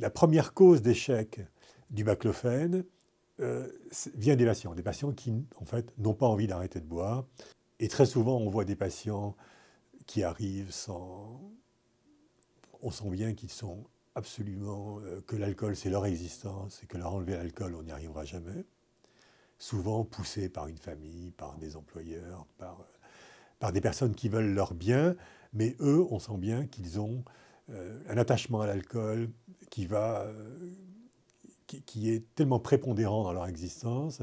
la première cause d'échec du baclofène euh, vient des patients, des patients qui, en fait, n'ont pas envie d'arrêter de boire. Et très souvent, on voit des patients qui arrivent sans... On sent bien qu'ils sont absolument... Euh, que l'alcool, c'est leur existence, et que leur enlever l'alcool, on n'y arrivera jamais. Souvent poussés par une famille, par des employeurs, par, euh, par des personnes qui veulent leur bien, mais eux, on sent bien qu'ils ont un attachement à l'alcool, qui, va, euh, qui, est tellement prépondérant dans leur existence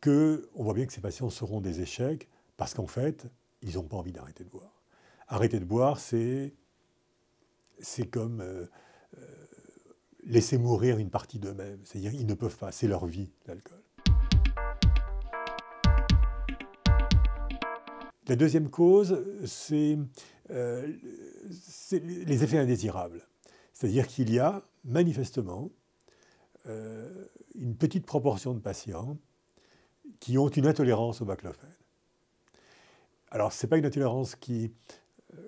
que on voit bien que ces patients seront des échecs parce qu'en fait, ils n'ont pas envie d'arrêter de boire. Arrêter de boire, c'est c'est comme euh, euh, laisser mourir une partie d'eux-mêmes. C'est-à-dire, ils ne peuvent pas, c'est leur vie, l'alcool. La deuxième cause, c'est les effets indésirables. C'est-à-dire qu'il y a manifestement euh, une petite proportion de patients qui ont une intolérance au baclofène. Alors, ce n'est pas une intolérance qui, euh,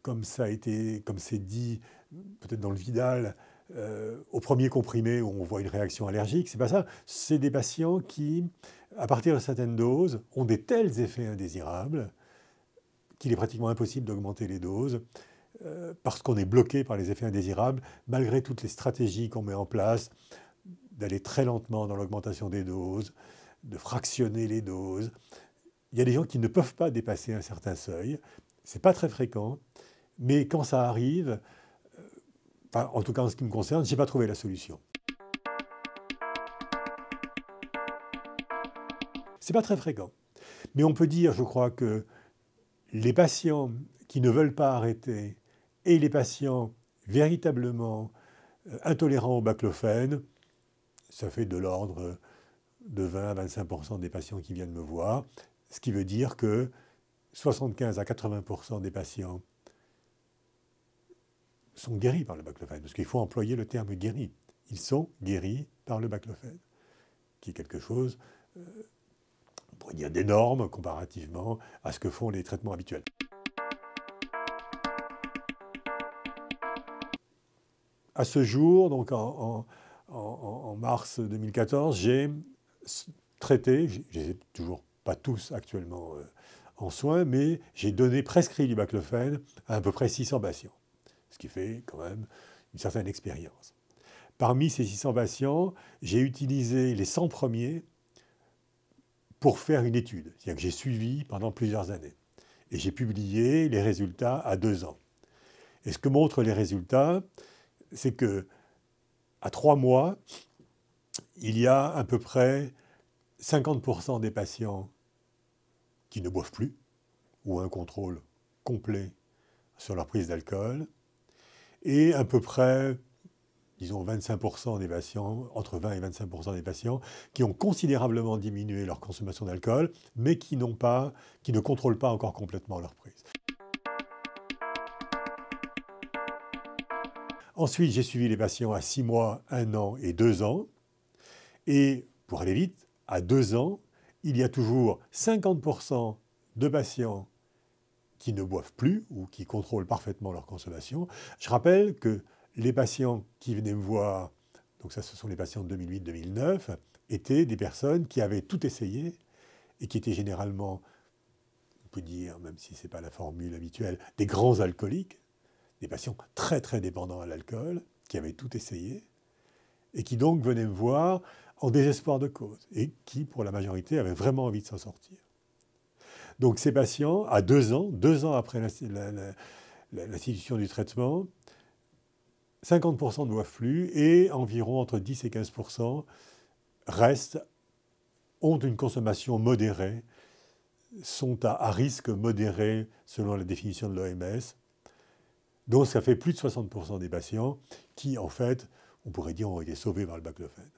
comme ça a été, comme c'est dit peut-être dans le Vidal, euh, au premier comprimé où on voit une réaction allergique, c'est pas ça. C'est des patients qui, à partir de certaines doses, ont des tels effets indésirables qu'il est pratiquement impossible d'augmenter les doses euh, parce qu'on est bloqué par les effets indésirables, malgré toutes les stratégies qu'on met en place, d'aller très lentement dans l'augmentation des doses, de fractionner les doses. Il y a des gens qui ne peuvent pas dépasser un certain seuil. n'est pas très fréquent, mais quand ça arrive, euh, en tout cas en ce qui me concerne, j'ai pas trouvé la solution. n'est pas très fréquent. Mais on peut dire, je crois, que les patients qui ne veulent pas arrêter et les patients véritablement euh, intolérants au baclofène, ça fait de l'ordre de 20 à 25 des patients qui viennent me voir, ce qui veut dire que 75 à 80 des patients sont guéris par le baclofène, parce qu'il faut employer le terme guéri. Ils sont guéris par le baclofène, qui est quelque chose, euh, on pourrait dire, d'énorme comparativement à ce que font les traitements habituels. à ce jour, donc en, mars 2014, j'ai traité, je ai toujours pas tous actuellement euh, en soins, mais j'ai donné, prescrit du baclofène à à peu près 600 patients, ce qui fait quand même une certaine expérience. Parmi ces 600 patients, j'ai utilisé les 100 premiers pour faire une étude, c'est-à-dire que j'ai suivi pendant plusieurs années. Et j'ai publié les résultats à deux ans. Et ce que montrent les résultats, c'est que à trois mois, il y a à peu près 50% des patients qui ne boivent plus ou un contrôle complet sur leur prise d'alcool et à peu près disons 25% des patients, entre 20 et 25% des patients, qui ont considérablement diminué leur consommation d'alcool, mais qui ne contrôlent pas encore complètement leur prise. Ensuite, j'ai suivi les patients à 6 mois, 1 an et 2 ans. Et pour aller vite, à 2 ans, il y a toujours 50% de patients qui ne boivent plus ou qui contrôlent parfaitement leur consommation. Je rappelle que les patients qui venaient me voir, donc ça ce sont les patients de 2008-2009, étaient des personnes qui avaient tout essayé et qui étaient généralement, on peut dire, même si ce n'est pas la formule habituelle, des grands alcooliques, des patients très très dépendants à l'alcool, qui avaient tout essayé, et qui donc venaient me voir en désespoir de cause, et qui, pour la majorité, avaient vraiment envie de s'en sortir. Donc ces patients, à deux ans, deux ans après l'institution du traitement, 50% ne boivent plus et environ entre 10 et 15% restent, ont une consommation modérée, sont à risque modéré selon la définition de l'OMS, donc ça fait plus de 60% des patients qui, en fait, on pourrait dire, ont été sauvés par le baclofène.